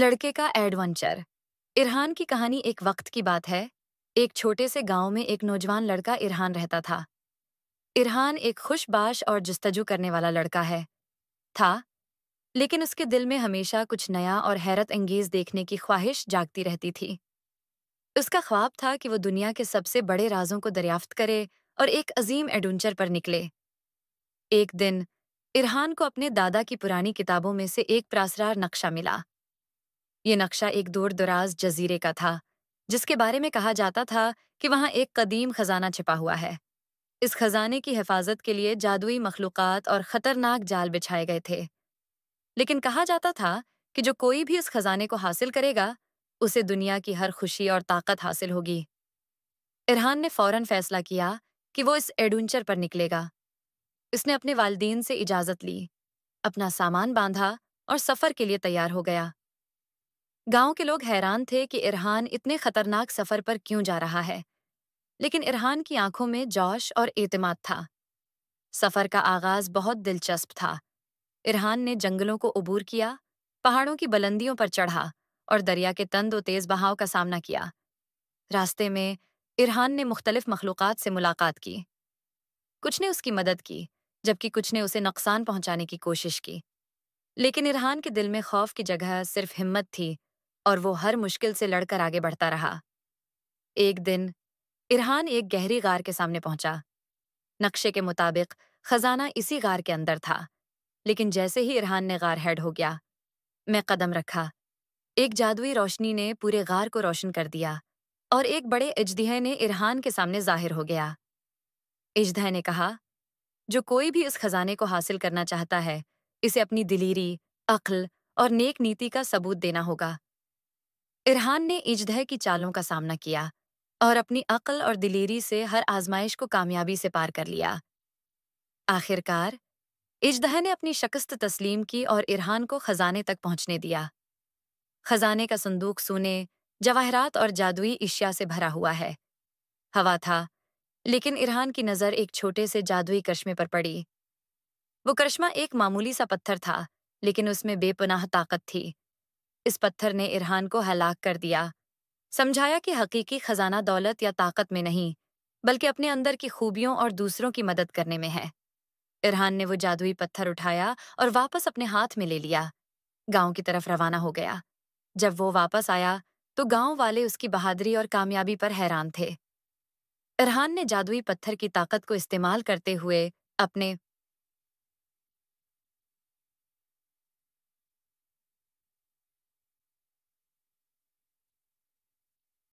लड़के का एडवेंचर इरहान की कहानी एक वक्त की बात है एक छोटे से गांव में एक नौजवान लड़का इरहान रहता था इरहान एक खुशबाश और जस्तजू करने वाला लड़का है था लेकिन उसके दिल में हमेशा कुछ नया और हैरत अंगेज देखने की ख्वाहिश जागती रहती थी उसका ख्वाब था कि वो दुनिया के सबसे बड़े राजों को दरियाफ्त करे और एक अजीम एडवेंचर पर निकले एक दिन इरहान को अपने दादा की पुरानी किताबों में से एक प्रासरार नक्शा मिला ये नक्शा एक दूर दराज जजीरे का था जिसके बारे में कहा जाता था कि वहाँ एक कदीम खजाना छिपा हुआ है इस खजाने की हिफाजत के लिए जादुई मखलूक़ात और ख़तरनाक जाल बिछाए गए थे लेकिन कहा जाता था कि जो कोई भी इस खजाने को हासिल करेगा उसे दुनिया की हर खुशी और ताकत हासिल होगी इरहान ने फौरन फैसला किया कि वो इस एडवेंचर पर निकलेगा उसने अपने वालदेन से इजाज़त ली अपना सामान बांधा और सफ़र के लिए तैयार हो गया गांव के लोग हैरान थे कि इरहान इतने खतरनाक सफर पर क्यों जा रहा है लेकिन इरहान की आंखों में जोश और एतमाद था सफर का आगाज बहुत दिलचस्प था इरहान ने जंगलों को अबूर किया पहाड़ों की बुलंदियों पर चढ़ा और दरिया के तंद व तेज बहाव का सामना किया रास्ते में इरहान ने मुख्तलिफ मखलूक से मुलाकात की कुछ ने उसकी मदद की जबकि कुछ ने उसे नुकसान पहुंचाने की कोशिश की लेकिन इरहान के दिल में खौफ की जगह सिर्फ हिम्मत थी और वो हर मुश्किल से लड़कर आगे बढ़ता रहा एक दिन इरहान एक गहरी गार के सामने पहुंचा नक्शे के मुताबिक खजाना इसी गार के अंदर था लेकिन जैसे ही इरहान ने गार हेड हो गया मैं कदम रखा एक जादुई रोशनी ने पूरे गार को रोशन कर दिया और एक बड़े इजदह ने इरहान के सामने जाहिर हो गया इजदह ने कहा जो कोई भी इस खजाने को हासिल करना चाहता है इसे अपनी दिलीरी अक्ल और नेक नीति का सबूत देना होगा इरहान ने इजदह की चालों का सामना किया और अपनी अकल और दिलेरी से हर आजमाइश को कामयाबी से पार कर लिया आखिरकार इजदह ने अपनी शकस्त तस्लीम की और इरहान को खजाने तक पहुंचने दिया खजाने का संदूक सोने जवाहरात और जादुई इशिया से भरा हुआ है हवा था लेकिन इरहान की नज़र एक छोटे से जादुई करश्मे पर पड़ी वो करश्मा एक मामूली सा पत्थर था लेकिन उसमें बेपनाह ताकत थी इस पत्थर ने इरहान को हलाक कर दिया समझाया कि हकीकी खजाना दौलत या ताकत में नहीं बल्कि अपने अंदर की खूबियों और दूसरों की मदद करने में है इरहान ने वो जादुई पत्थर उठाया और वापस अपने हाथ में ले लिया गांव की तरफ रवाना हो गया जब वो वापस आया तो गांव वाले उसकी बहादुरी और कामयाबी पर हैरान थे इरहान ने जादुई पत्थर की ताकत को इस्तेमाल करते हुए अपने